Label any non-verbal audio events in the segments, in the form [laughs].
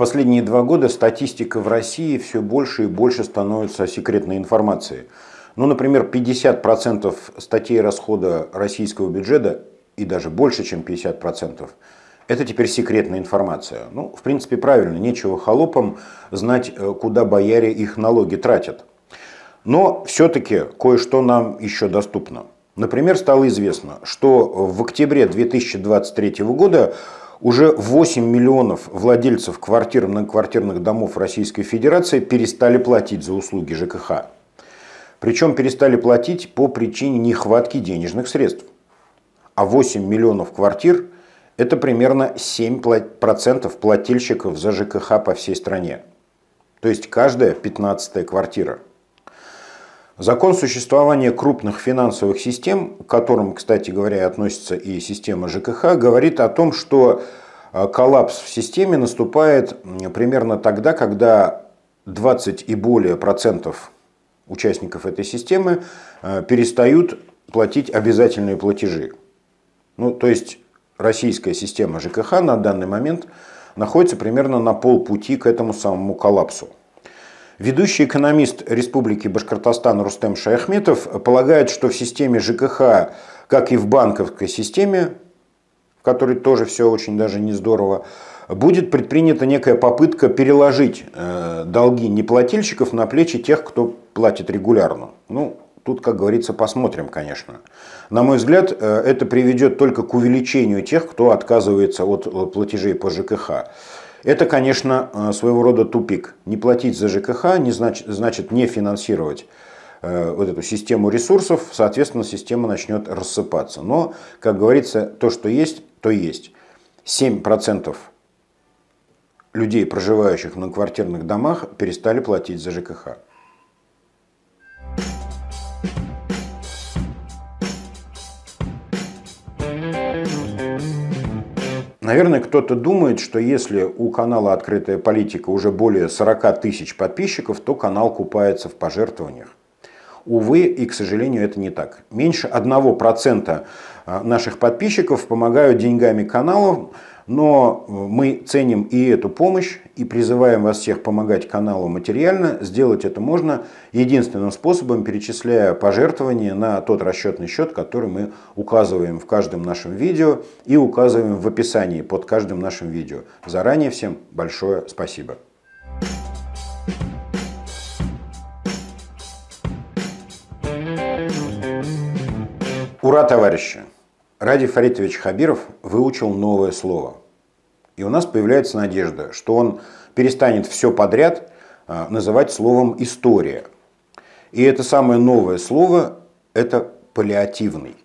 последние два года статистика в России все больше и больше становится секретной информацией. Ну, например, 50% статей расхода российского бюджета и даже больше, чем 50%, это теперь секретная информация. Ну, в принципе, правильно, нечего холопам знать, э, куда бояре их налоги тратят. Но все-таки кое-что нам еще доступно. Например, стало известно, что в октябре 2023 года уже 8 миллионов владельцев квартир многоквартирных домов Российской Федерации перестали платить за услуги ЖКХ. Причем перестали платить по причине нехватки денежных средств. А 8 миллионов квартир – это примерно 7% плательщиков за ЖКХ по всей стране. То есть каждая 15 квартира – Закон существования крупных финансовых систем, к которым, кстати говоря, относится и система ЖКХ, говорит о том, что э, коллапс в системе наступает примерно тогда, когда 20 и более процентов участников этой системы э, перестают платить обязательные платежи. Ну, то есть российская система ЖКХ на данный момент находится примерно на полпути к этому самому коллапсу. Ведущий экономист Республики Башкортостан Рустем Шаяхметов полагает, что в системе ЖКХ, как и в банковской системе, в которой тоже все очень даже не здорово, будет предпринята некая попытка переложить э, долги неплательщиков на плечи тех, кто платит регулярно. Ну, Тут, как говорится, посмотрим, конечно. На мой взгляд, э, это приведет только к увеличению тех, кто отказывается от э, платежей по ЖКХ. Это, конечно, э, своего рода тупик. Не платить за ЖКХ не значит, значит не финансировать э, вот эту систему ресурсов, соответственно, система начнет рассыпаться. Но, как говорится, то, что есть, то есть. 7% людей, проживающих на квартирных домах, перестали платить за ЖКХ. Наверное, кто-то думает, что если у канала «Открытая политика» уже более 40 тысяч подписчиков, то канал купается в пожертвованиях. Увы и, к сожалению, это не так. Меньше 1% а, наших подписчиков помогают деньгами каналов. Но э, мы ценим и эту помощь, и призываем вас всех помогать каналу материально. Сделать это можно единственным способом, перечисляя пожертвования на тот расчетный счет, который мы указываем в каждом нашем видео и указываем в описании под каждым нашим видео. Заранее всем большое спасибо. Ура, товарищи! Ради Фаритович Хабиров выучил новое слово. И у нас появляется надежда, что он перестанет все подряд а, называть словом «история». И это самое новое слово – это паллиативный.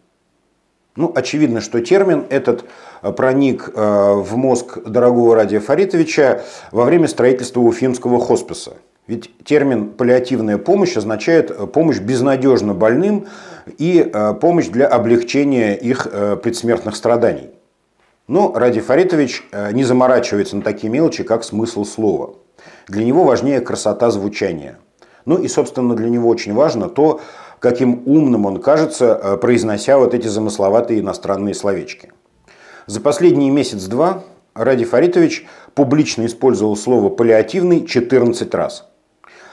Ну, очевидно, что термин этот а, проник а, в мозг дорогого Радия Фаритовича во время строительства Уфимского хосписа. Ведь термин «паллиативная помощь» означает помощь безнадежно больным и помощь для облегчения их предсмертных страданий. Но Ради Фаритович э, не заморачивается на такие мелочи, как смысл слова. Для него важнее красота звучания. Ну и, собственно, для него очень важно то, каким умным он кажется, э, произнося вот эти замысловатые иностранные словечки. За последний месяц-два Ради Фаритович публично использовал слово «паллиативный» 14 раз.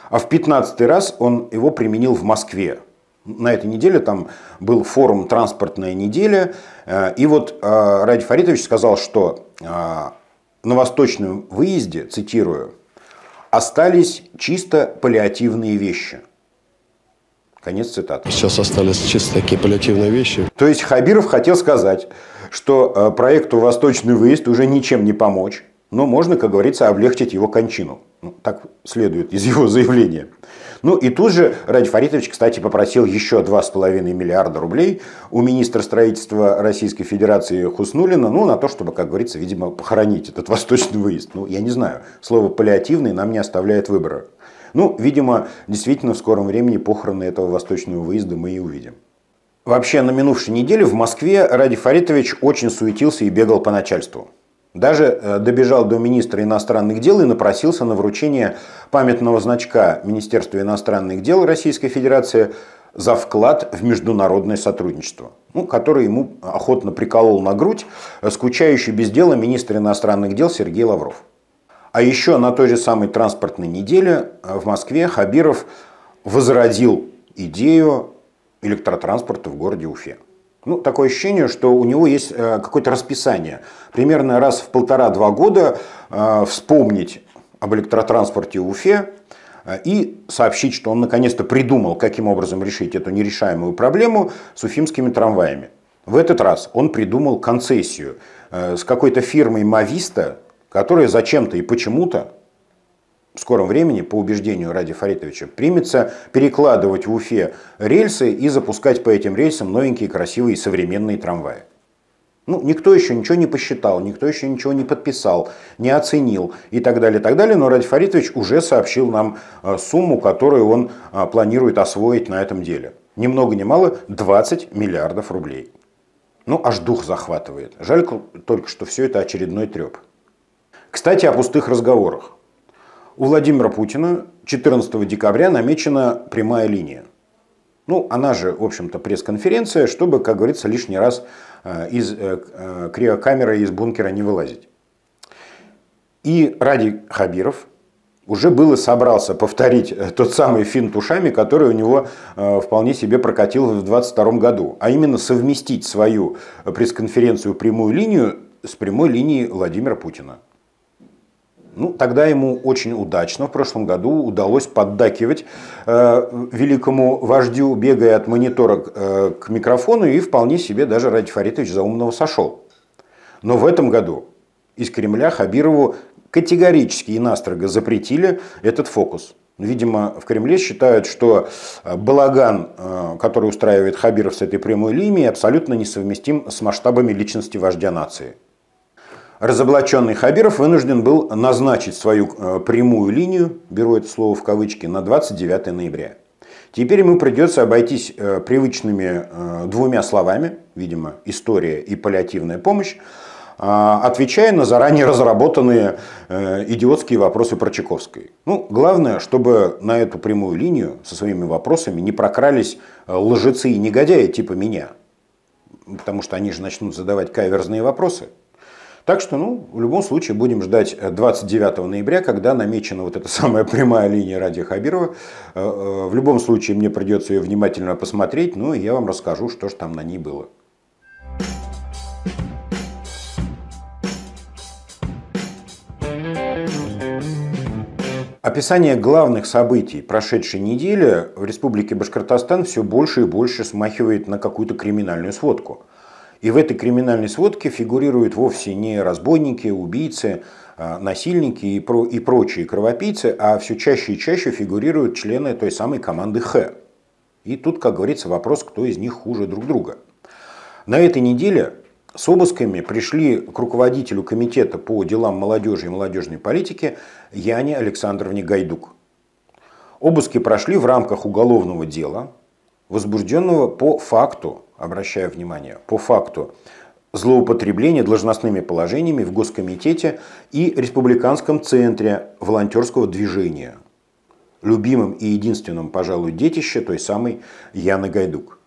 А в 15 раз он его применил в Москве – на этой неделе там был форум «Транспортная неделя», э, и вот э, Ради Фаритович сказал, что э, на восточном выезде, цитирую, «остались чисто паллиативные вещи». Конец цитаты. Сейчас остались чисто такие паллиативные вещи. То есть Хабиров хотел сказать, что проекту «Восточный выезд» уже ничем не помочь, но можно, как говорится, облегчить его кончину. Ну, так следует из его заявления. Ну и тут же Ради Фаритович, кстати, попросил еще 2,5 миллиарда рублей у министра строительства Российской Федерации Хуснулина, ну, на то, чтобы, как говорится, видимо, похоронить этот восточный выезд. Ну, я не знаю, слово «паллиативный» нам не оставляет выбора. Ну, видимо, действительно в скором времени похороны этого восточного выезда мы и увидим. Вообще, на минувшей неделе в Москве Ради Фаритович очень суетился и бегал по начальству. Даже э, добежал до министра иностранных дел и напросился на вручение памятного значка Министерства иностранных дел Российской Федерации за вклад в международное сотрудничество, ну, который ему охотно приколол на грудь э, скучающий без дела министр иностранных дел Сергей Лавров. А еще на той же самой транспортной неделе э, в Москве Хабиров возродил идею электротранспорта в городе Уфе. Ну, такое ощущение, что у него есть э, какое-то расписание. Примерно раз в полтора-два года э, вспомнить об электротранспорте в Уфе э, и сообщить, что он наконец-то придумал, каким образом решить эту нерешаемую проблему с уфимскими трамваями. В этот раз он придумал концессию с какой-то фирмой Мависта, которая зачем-то и почему-то в скором времени, по убеждению Ради Фаритовича, примется перекладывать в Уфе рельсы и запускать по этим рельсам новенькие, красивые, современные трамваи. Ну, никто еще ничего не посчитал, никто еще ничего не подписал, не оценил и так далее, и так далее. Но Ради Фаритович уже сообщил нам э, сумму, которую он э, планирует освоить на этом деле. Ни много ни мало 20 миллиардов рублей. Ну, аж дух захватывает. Жаль только, что все это очередной треп. Кстати, о пустых разговорах. У Владимира Путина 14 декабря намечена прямая линия. Ну, она же, в общем-то, пресс-конференция, чтобы, как говорится, лишний раз э, из э, э, криокамеры, из бункера не вылазить. И Ради Хабиров уже было собрался повторить тот самый финт ушами, который у него вполне себе прокатил в 2022 году. А именно совместить свою пресс-конференцию прямую линию с прямой линией Владимира Путина. Ну, тогда ему очень удачно в прошлом году удалось поддакивать э, великому вождю, бегая от монитора э, к микрофону, и вполне себе даже Ради Фаритович за умного сошел. Но в этом году из Кремля Хабирову категорически и настрого запретили этот фокус. Видимо, в Кремле считают, что э, балаган, э, который устраивает Хабиров с этой прямой линией, абсолютно несовместим с масштабами личности вождя нации разоблаченный Хабиров вынужден был назначить свою э, прямую линию, беру это слово в кавычки, на 29 ноября. Теперь ему придется обойтись э, привычными э, двумя словами, видимо, история и паллиативная помощь, а, отвечая на заранее разработанные идиотские вопросы про Чайковской. Ну, главное, чтобы на эту прямую линию со своими вопросами не прокрались лжецы и негодяи типа меня. Потому что они же начнут задавать каверзные вопросы – так что, ну, в любом случае будем ждать 29 э, ноября, когда намечена вот эта самая прямая линия Ради Хабирова. Э, э, в любом случае мне придется ее внимательно посмотреть, ну и я вам расскажу, что же там на ней было. Описание главных событий прошедшей недели в Республике Башкортостан все больше и больше смахивает на какую-то криминальную сводку – и в этой криминальной сводке фигурируют вовсе не разбойники, убийцы, а, насильники и, про, и прочие кровопийцы, а все чаще и чаще фигурируют члены той самой команды Х. И тут, как говорится, вопрос, кто из них хуже друг друга. На этой неделе с обысками пришли к руководителю комитета по делам молодежи и молодежной политики Яне Александровне Гайдук. Обыски прошли в рамках уголовного дела, возбужденного по факту обращаю внимание, по факту злоупотребления должностными положениями в Госкомитете и Республиканском центре волонтерского движения, любимым и единственным, пожалуй, детище той самой Яны Гайдук.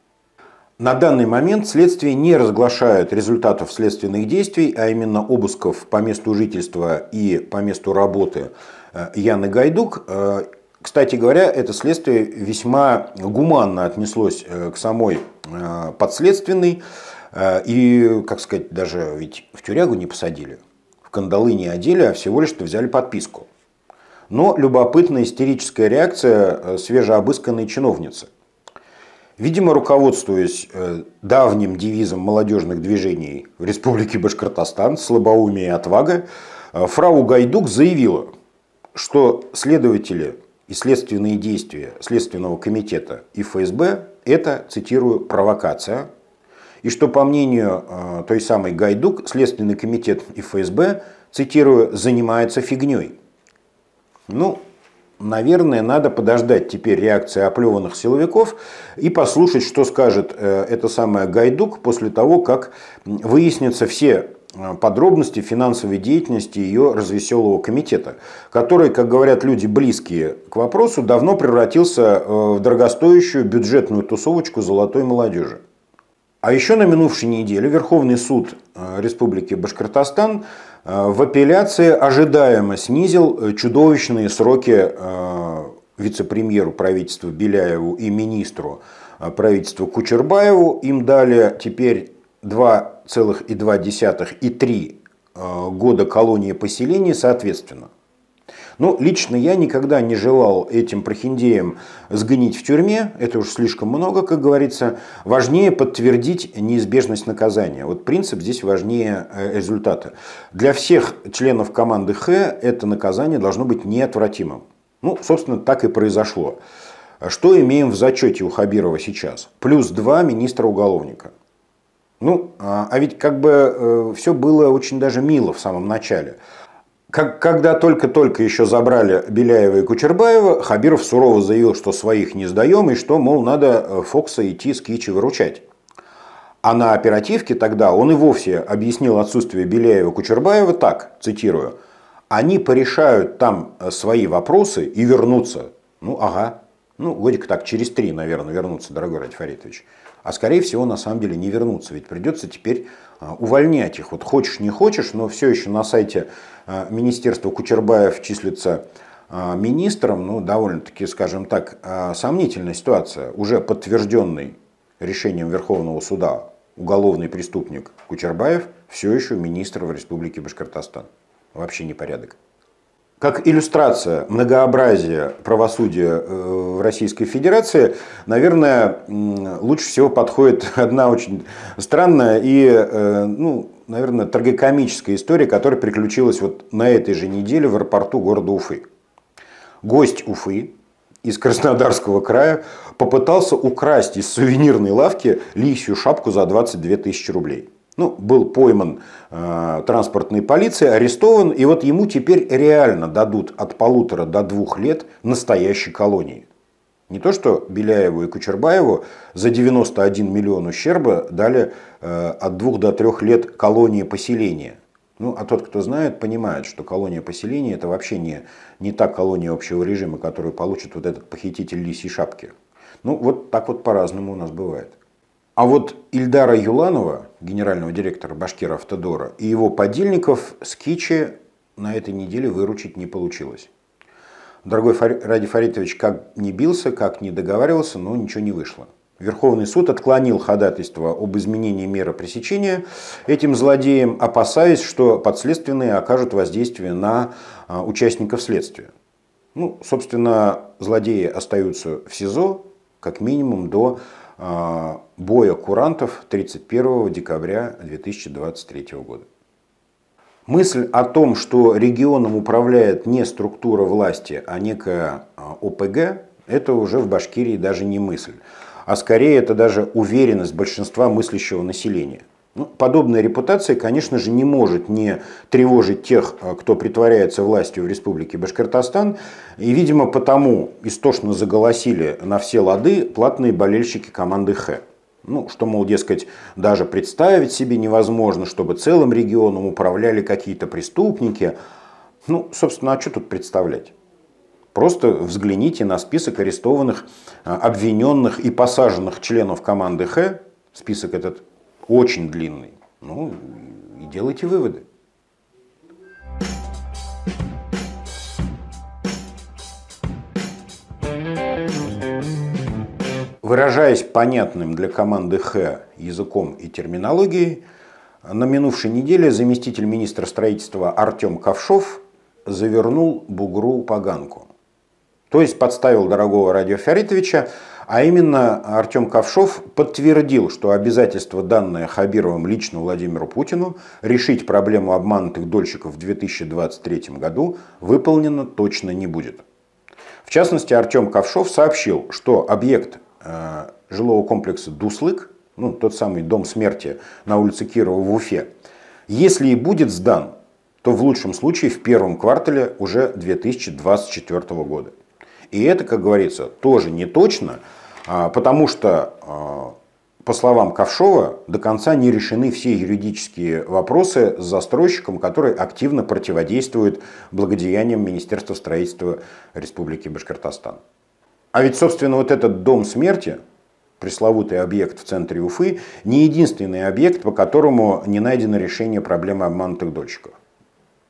На данный момент следствие не разглашает результатов следственных действий, а именно обысков по месту жительства и по месту работы э, Яны Гайдук э, кстати говоря, это следствие весьма гуманно отнеслось э, к самой э, подследственной. Э, и, как сказать, даже ведь в тюрягу не посадили, в кандалы не одели, а всего лишь-то взяли подписку. Но любопытная истерическая реакция свежеобысканной чиновницы. Видимо, руководствуясь давним девизом молодежных движений в Республике Башкортостан «Слабоумие и отвага», фрау Гайдук заявила, что следователи и следственные действия Следственного комитета и ФСБ – это, цитирую, провокация. И что, по мнению э, той самой Гайдук, Следственный комитет и ФСБ, цитирую, занимается фигней. Ну, наверное, надо подождать теперь реакции оплеванных силовиков и послушать, что скажет э, эта самая Гайдук после того, как выяснятся все Э, подробности финансовой деятельности ее развеселого комитета, который, как говорят люди близкие к вопросу, давно превратился э, в дорогостоящую бюджетную тусовочку золотой молодежи. А еще на минувшей неделе Верховный суд э, Республики Башкортостан в апелляции ожидаемо снизил чудовищные сроки вице-премьеру правительства Беляеву и министру правительства Кучербаеву. Им дали теперь 2,2 и 3 э, года колонии поселения соответственно. Но ну, лично я никогда не желал этим прохиндеям сгнить в тюрьме, это уж слишком много, как говорится. Важнее подтвердить неизбежность наказания. Вот принцип здесь важнее э, результата. Для всех членов команды Х это наказание должно быть неотвратимым. Ну, собственно, так и произошло. Что имеем в зачете у Хабирова сейчас? Плюс два министра уголовника – ну, а, а, ведь как бы э, все было очень даже мило в самом начале. Как, когда только-только еще забрали Беляева и Кучербаева, Хабиров сурово заявил, что своих не сдаем и что, мол, надо э, Фокса идти с Кичи выручать. А на оперативке тогда он и вовсе объяснил отсутствие Беляева и Кучербаева так, цитирую, «Они порешают там э, свои вопросы и вернутся». Ну, ага. Ну, годик так, через три, наверное, вернутся, дорогой Радь Фаритович а скорее всего на самом деле не вернутся, ведь придется теперь а, увольнять их. Вот хочешь не хочешь, но все еще на сайте а, Министерства Кучербаев числится а, министром, ну довольно-таки, скажем так, сомнительная ситуация, уже подтвержденный решением Верховного суда уголовный преступник Кучербаев все еще министр в Республике Башкортостан. Вообще непорядок как иллюстрация многообразия правосудия э, в Российской Федерации, наверное, лучше всего подходит [laughs] одна очень странная и, э, ну, наверное, трагикомическая история, которая приключилась вот на этой же неделе в аэропорту города Уфы. Гость Уфы из Краснодарского края попытался украсть из сувенирной лавки лисью шапку за 22 тысячи рублей. Ну, был пойман э, транспортной полицией, арестован, и вот ему теперь реально дадут от полутора до двух лет настоящей колонии. Не то, что Беляеву и Кучербаеву за 91 миллион ущерба дали э, от двух до трех лет колонии поселения. Ну, а тот, кто знает, понимает, что колония поселения – это вообще не, не та колония общего режима, которую получит вот этот похититель лисьей шапки. Ну, вот так вот по-разному у нас бывает. А вот Ильдара Юланова, генерального директора Башкира Автодора, и его подельников с Кичи на этой неделе выручить не получилось. Дорогой Ради Фаритович как не бился, как не договаривался, но ничего не вышло. Верховный суд отклонил ходатайство об изменении меры пресечения этим злодеям, опасаясь, что подследственные окажут воздействие на а, участников следствия. Ну, собственно, злодеи остаются в СИЗО как минимум до а, боя курантов 31 декабря 2023 года. Мысль о том, что регионом управляет не структура власти, а некая а, ОПГ, это уже в Башкирии даже не мысль, а скорее это даже уверенность большинства мыслящего населения – ну, подобная репутация, конечно же, не может не тревожить тех, а, кто притворяется властью в Республике Башкортостан. И, видимо, потому истошно заголосили на все лады платные болельщики команды «Х». Ну, что, мол, дескать, даже представить себе невозможно, чтобы целым регионом управляли какие-то преступники. Ну, собственно, а что тут представлять? Просто взгляните на список арестованных, а, обвиненных и посаженных членов команды «Х», список этот очень длинный. Ну, и делайте выводы. Выражаясь понятным для команды Х языком и терминологией, на минувшей неделе заместитель министра строительства Артем Ковшов завернул бугру поганку. То есть подставил дорогого Радио Фяритовича, а именно Артем Ковшов подтвердил, что обязательство, данное Хабировым лично Владимиру Путину, решить проблему обманутых дольщиков в 2023 году выполнено точно не будет. В частности, Артем Ковшов сообщил, что объект э, жилого комплекса «Дуслык», ну, тот самый дом смерти на улице Кирова в Уфе, если и будет сдан, то в лучшем случае в первом квартале уже 2024 года. И это, как говорится, тоже не точно, а, потому что, а, по словам Ковшова, до конца не решены все юридические вопросы с застройщиком, который активно противодействует благодеяниям Министерства строительства Республики Башкортостан. А ведь, собственно, вот этот дом смерти, пресловутый объект в центре Уфы, не единственный объект, по которому не найдено решение проблемы обманутых дольщиков.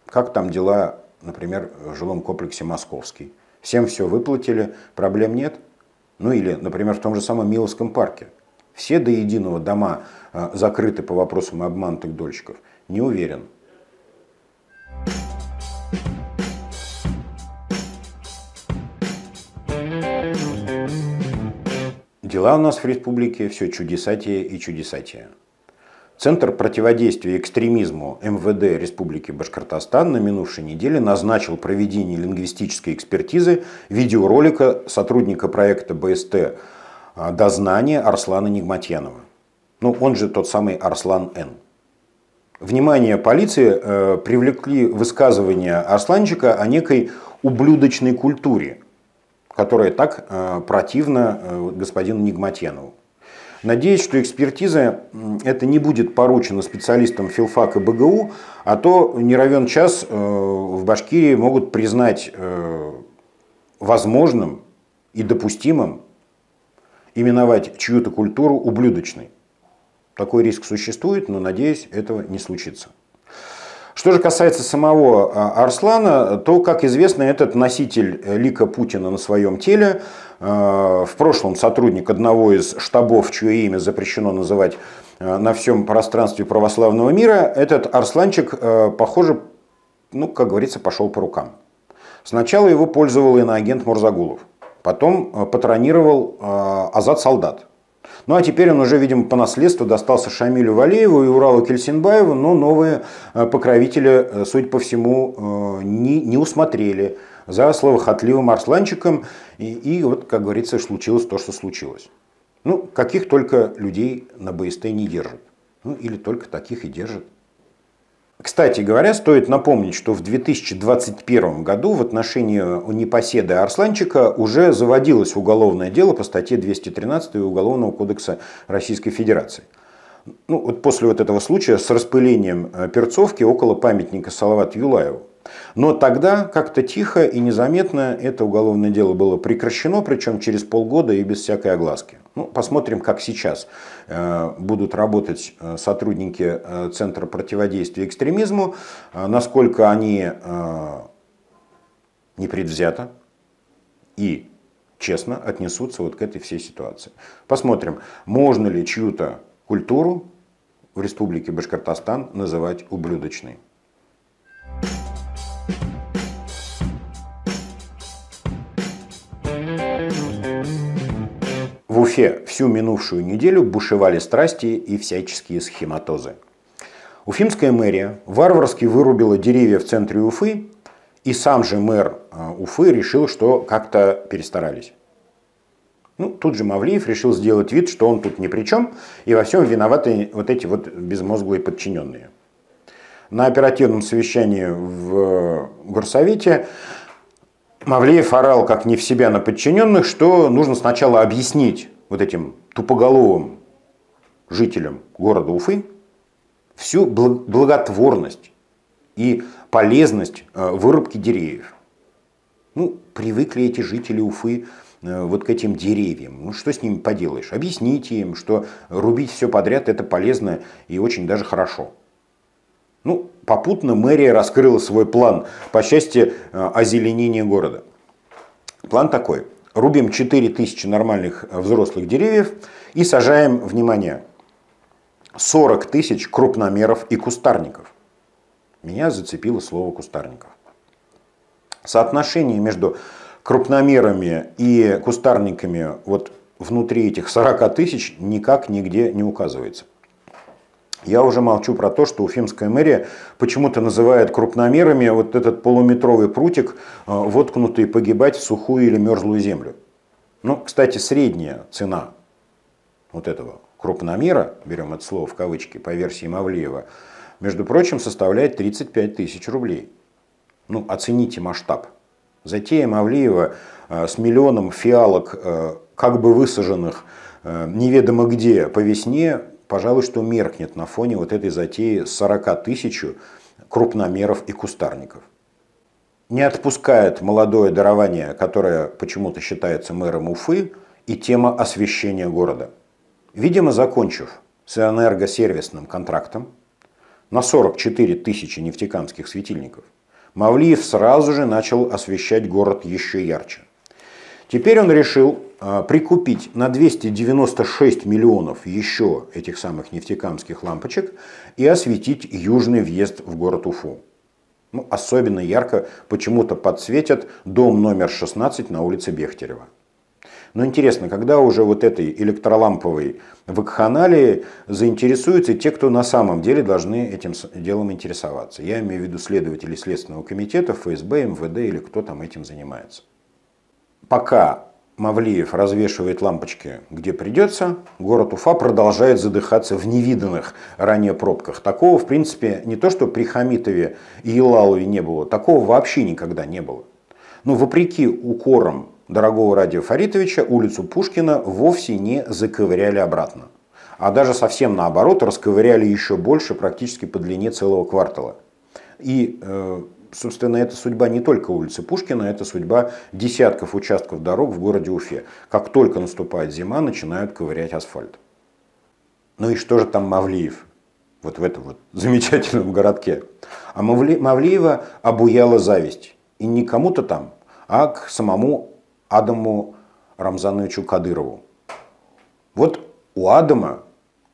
Как там дела, например, в жилом комплексе «Московский»? Всем все выплатили, проблем нет. Ну или, например, в том же самом Миловском парке. Все до единого дома а, закрыты по вопросам обманутых дольщиков. Не уверен. Дела у нас в республике все чудесатее и чудесатее. Центр противодействия экстремизму МВД Республики Башкортостан на минувшей неделе назначил проведение лингвистической экспертизы видеоролика сотрудника проекта БСТ а, «Дознание» Арслана Нигматьянова. Ну, он же тот самый Арслан Н. Внимание полиции э, привлекли высказывания Арсланчика о некой ублюдочной культуре, которая так э, противна э, господину Нигматьянову. Надеюсь, что экспертиза это не будет поручена специалистам Филфак и БГУ, а то не равен час э, в Башкирии могут признать э, возможным и допустимым именовать чью-то культуру ублюдочной. Такой риск существует, но, надеюсь, этого не случится. Что же касается самого а, Арслана, то, как известно, этот носитель э, лика Путина на своем теле, э, в прошлом сотрудник одного из штабов, чье имя запрещено называть э, на всем пространстве православного мира, этот Арсланчик, похоже, ну, как говорится, пошел по рукам. Сначала его пользовал иноагент Мурзагулов, потом патронировал Азат Солдат, ну а теперь он уже, видимо, по наследству достался Шамилю Валееву и Уралу Кельсинбаеву, но новые э, покровители, э, судя по всему, э, не, не усмотрели за словохотливым Арсланчиком. И, и вот, как говорится, случилось то, что случилось. Ну, каких только людей на БСТ не держат. Ну, или только таких и держат. Кстати говоря, стоит напомнить, что в 2021 году в отношении непоседы Арсланчика уже заводилось уголовное дело по статье 213 Уголовного кодекса Российской Федерации. Ну, вот после вот этого случая с распылением э, перцовки около памятника Салават Юлаеву. Но тогда как-то тихо и незаметно это уголовное дело было прекращено, причем через полгода и без всякой огласки. Ну, посмотрим, как сейчас э, будут работать э, сотрудники э, Центра противодействия экстремизму, насколько они непредвзято и честно отнесутся вот к этой всей ситуации. Посмотрим, можно ли чью-то культуру в Республике Башкортостан называть ублюдочной. Уфе всю минувшую неделю бушевали страсти и всяческие схематозы. Уфимская мэрия варварски вырубила деревья в центре Уфы, и сам же мэр э, Уфы решил, что как-то перестарались. Ну, тут же Мавлиев решил сделать вид, что он тут ни при чем, и во всем виноваты вот эти вот безмозглые подчиненные. На оперативном совещании в э, Горсовете Мавлеев орал как не в себя на подчиненных, что нужно сначала объяснить, вот этим тупоголовым жителям города Уфы всю благотворность и полезность э, вырубки деревьев. Ну, привыкли эти жители Уфы э, вот к этим деревьям. Ну, что с ними поделаешь? Объясните им, что рубить все подряд – это полезно и очень даже хорошо. Ну, попутно мэрия раскрыла свой план по счастью э, озеленения города. План такой рубим 4000 нормальных э, взрослых деревьев и сажаем, внимание, 40 тысяч крупномеров и кустарников. Меня зацепило слово кустарников. Соотношение между крупномерами и кустарниками вот внутри этих 40 тысяч никак нигде не указывается. Я уже молчу про то, что уфимская мэрия почему-то называет крупномерами вот этот полуметровый прутик, э, воткнутый погибать в сухую или мерзлую землю. Ну, кстати, средняя цена вот этого крупномера, берем это слово в кавычки, по версии Мавлиева, между прочим, составляет 35 тысяч рублей. Ну, оцените масштаб. Затея Мавлиева э, с миллионом фиалок, э, как бы высаженных неведомо где по весне, пожалуй, что меркнет на фоне вот этой затеи 40 тысяч крупномеров и кустарников. Не отпускает молодое дарование, которое почему-то считается мэром Уфы, и тема освещения города. Видимо, закончив с энергосервисным контрактом на 44 тысячи нефтекамских светильников, Мавлиев сразу же начал освещать город еще ярче. Теперь он решил а, прикупить на 296 миллионов еще этих самых нефтекамских лампочек и осветить южный въезд в город Уфу. Ну, особенно ярко почему-то подсветят дом номер 16 на улице Бехтерева. Но интересно, когда уже вот этой электроламповой вакханалии заинтересуются те, кто на самом деле должны этим делом интересоваться? Я имею в виду следователей Следственного комитета, ФСБ, МВД или кто там этим занимается. Пока Мавлиев развешивает лампочки, где придется, город Уфа продолжает задыхаться в невиданных ранее пробках. Такого, в принципе, не то, что при Хамитове и Елалове не было, такого вообще никогда не было. Но вопреки укорам дорогого Радио Фаритовича улицу Пушкина вовсе не заковыряли обратно. А даже совсем наоборот, расковыряли еще больше практически по длине целого квартала. И э, собственно, это судьба не только улицы Пушкина, это судьба десятков участков дорог в городе Уфе. Как только наступает зима, начинают ковырять асфальт. Ну и что же там Мавлиев? Вот в этом вот [laughs] замечательном городке. А Мавли... Мавлиева обуяла зависть. И не кому-то там, а к самому Адаму Рамзановичу Кадырову. Вот у Адама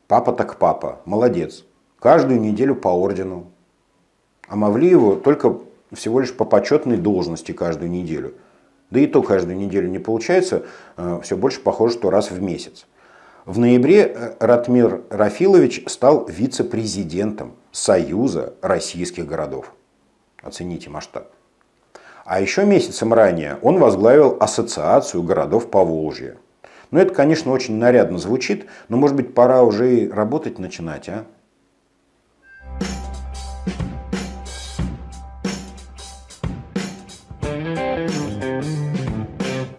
папа так папа, молодец. Каждую неделю по ордену. А Мавлиеву только всего лишь по почетной должности каждую неделю. Да и то каждую неделю не получается, э, все больше похоже, что раз в месяц. В ноябре э, Ратмир Рафилович стал вице-президентом Союза российских городов. Оцените масштаб. А еще месяцем ранее он возглавил Ассоциацию городов Поволжья. Но ну, это, конечно, очень нарядно звучит, но, может быть, пора уже и работать начинать, а?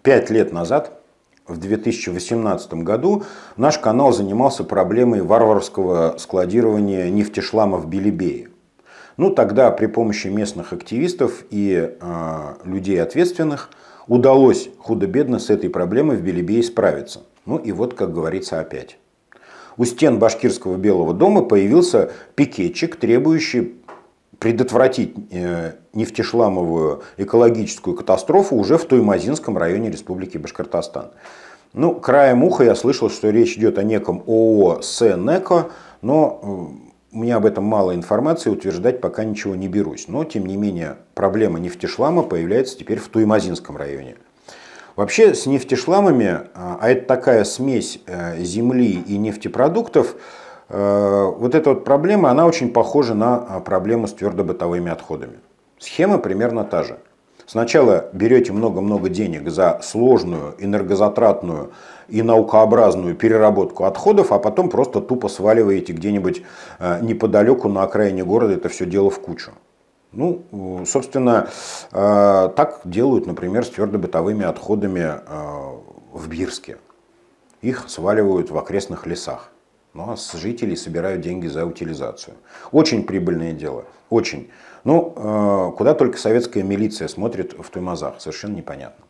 Пять лет назад, в 2018 году, наш канал занимался проблемой варварского складирования нефтешлама в Белебее. Ну, тогда при помощи местных активистов и э, людей ответственных удалось худо-бедно с этой проблемой в Белебее справиться. Ну и вот, как говорится, опять. У стен башкирского Белого дома появился пикетчик, требующий предотвратить э, нефтешламовую экологическую катастрофу уже в Туймазинском районе Республики Башкортостан. Ну, краем уха я слышал, что речь идет о неком ООО «Сенеко», но у меня об этом мало информации, утверждать пока ничего не берусь. Но, тем не менее, проблема нефтешлама появляется теперь в Туймазинском районе. Вообще с нефтешламами, а, а это такая смесь э, земли и нефтепродуктов, Э, вот эта вот проблема, она очень похожа на а, проблему с твердобытовыми отходами. Схема примерно та же. Сначала берете много-много денег за сложную, энергозатратную и наукообразную переработку отходов, а потом просто тупо сваливаете где-нибудь э, неподалеку на окраине города это все дело в кучу. Ну, собственно, э, так делают, например, с твердобытовыми отходами в Бирске. Их сваливают в окрестных лесах. Ну а с жителей собирают деньги за утилизацию. Очень прибыльное дело, очень. Ну, э, куда только советская милиция смотрит в Туймазах, совершенно непонятно.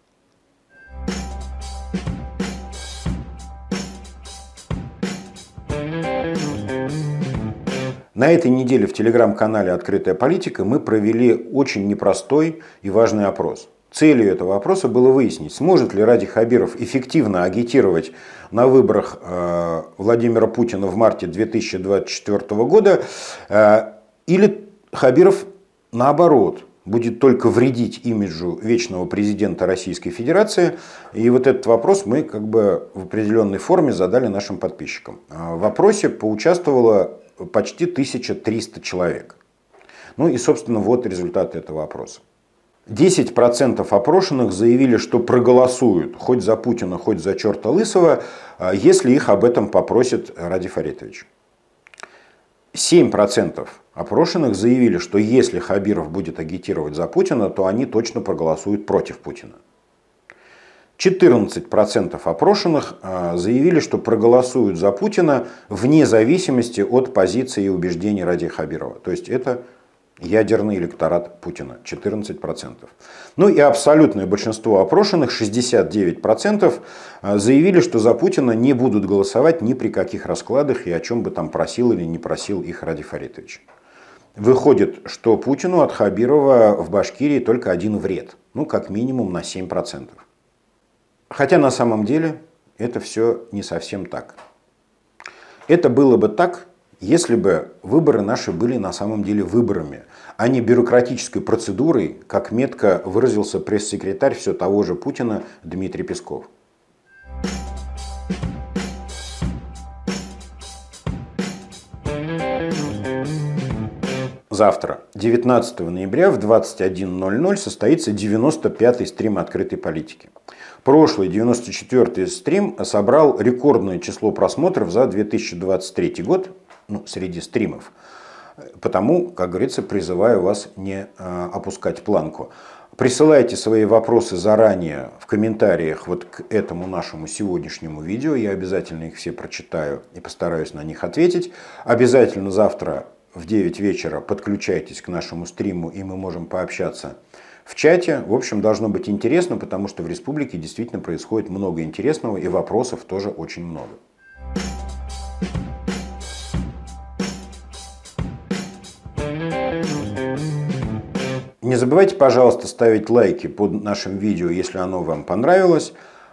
На этой неделе в телеграм-канале «Открытая политика» мы провели очень непростой и важный опрос. Целью этого вопроса было выяснить, сможет ли Ради Хабиров эффективно агитировать на выборах э, Владимира Путина в марте 2024 года, э, или Хабиров наоборот будет только вредить имиджу вечного президента Российской Федерации. И вот этот вопрос мы как бы в определенной форме задали нашим подписчикам. Э, в опросе поучаствовало почти 1300 человек. Ну и, собственно, вот результаты этого опроса. 10% опрошенных заявили, что проголосуют хоть за Путина, хоть за черта Лысого, а, если их об этом попросит Ради Фаритович. 7% опрошенных заявили, что если Хабиров будет агитировать за Путина, то они точно проголосуют против Путина. 14% опрошенных а, заявили, что проголосуют за Путина вне зависимости от позиции и убеждений Ради Хабирова. То есть это Ядерный электорат Путина 14%. Ну и абсолютное большинство опрошенных, 69%, э, заявили, что за Путина не будут голосовать ни при каких раскладах и о чем бы там просил или не просил их Ради Фаритович. Выходит, что Путину от Хабирова в Башкирии только один вред, ну как минимум на 7%. Хотя на самом деле это все не совсем так. Это было бы так, если бы выборы наши были на самом деле выборами, а не бюрократической процедурой, как метко выразился пресс-секретарь все того же Путина Дмитрий Песков. Завтра, 19 ноября в 21.00 состоится 95-й стрим «Открытой политики». Прошлый 94-й стрим собрал рекордное число просмотров за 2023 год ну, среди стримов – Потому, как говорится, призываю вас не а, опускать планку. Присылайте свои вопросы заранее в комментариях вот к этому нашему сегодняшнему видео. Я обязательно их все прочитаю и постараюсь на них ответить. Обязательно завтра в 9 вечера подключайтесь к нашему стриму, и мы можем пообщаться в чате. В общем, должно быть интересно, потому что в республике действительно происходит много интересного, и вопросов тоже очень много. Не забывайте, пожалуйста, ставить лайки под нашим видео, если оно вам понравилось.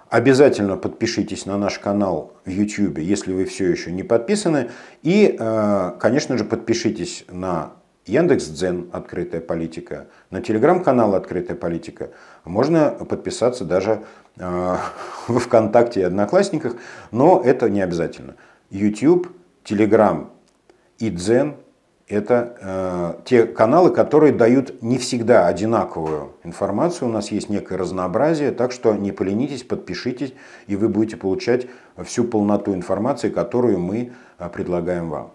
Обязательно подпишитесь на наш канал в YouTube, если вы все еще не подписаны. И, э, конечно же, подпишитесь на Яндекс.Дзен «Открытая политика», на телеграм-канал «Открытая политика». Можно подписаться даже э, [laughs] в ВКонтакте и Одноклассниках, но это не обязательно. YouTube, Telegram и Дзен – это э, те каналы, которые дают не всегда одинаковую информацию. У нас есть некое разнообразие, так что не поленитесь, подпишитесь, и вы будете получать всю полноту информации, которую мы э, предлагаем вам.